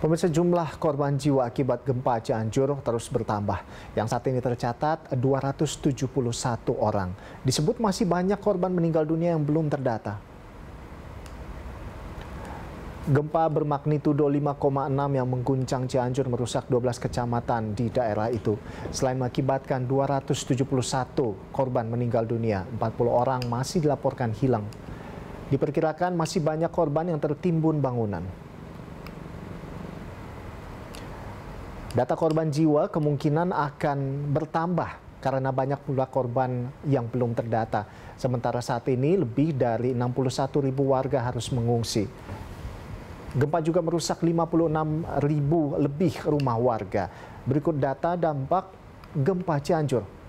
Pemirsa jumlah korban jiwa akibat gempa Cianjur terus bertambah. Yang saat ini tercatat 271 orang. Disebut masih banyak korban meninggal dunia yang belum terdata. Gempa bermagnitudo 5,6 yang mengguncang Cianjur merusak 12 kecamatan di daerah itu. Selain mengakibatkan 271 korban meninggal dunia, 40 orang masih dilaporkan hilang. Diperkirakan masih banyak korban yang tertimbun bangunan. Data korban jiwa kemungkinan akan bertambah karena banyak pula korban yang belum terdata. Sementara saat ini lebih dari 61 ribu warga harus mengungsi. Gempa juga merusak 56 ribu lebih rumah warga. Berikut data dampak gempa Cianjur